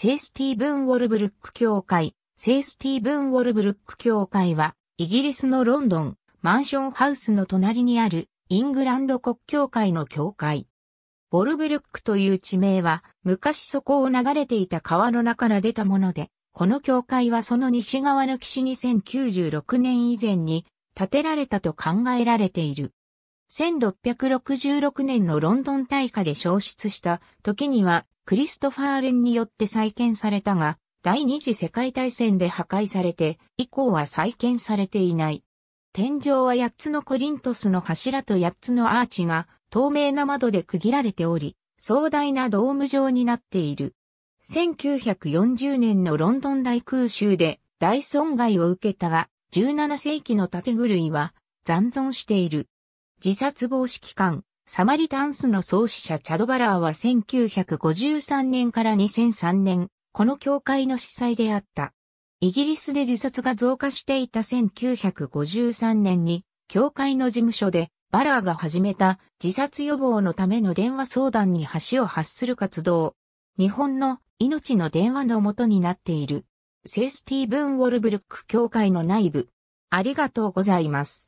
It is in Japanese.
聖スティーブン・ウォルブルック教会、聖スティーブン・ウォルブルック教会は、イギリスのロンドン、マンションハウスの隣にある、イングランド国教会の教会。ウォルブルックという地名は、昔そこを流れていた川の中から出たもので、この教会はその西側の岸に1096年以前に建てられたと考えられている。1666年のロンドン大火で消失した時にはクリストファーレンによって再建されたが、第二次世界大戦で破壊されて、以降は再建されていない。天井は8つのコリントスの柱と8つのアーチが透明な窓で区切られており、壮大なドーム状になっている。1940年のロンドン大空襲で大損害を受けたが、17世紀の縦狂いは残存している。自殺防止機関、サマリタンスの創始者チャドバラーは1953年から2003年、この教会の司祭であった。イギリスで自殺が増加していた1953年に、教会の事務所で、バラーが始めた自殺予防のための電話相談に橋を発する活動。日本の命の電話の元になっている。セースティーブン・ウォルブルック教会の内部。ありがとうございます。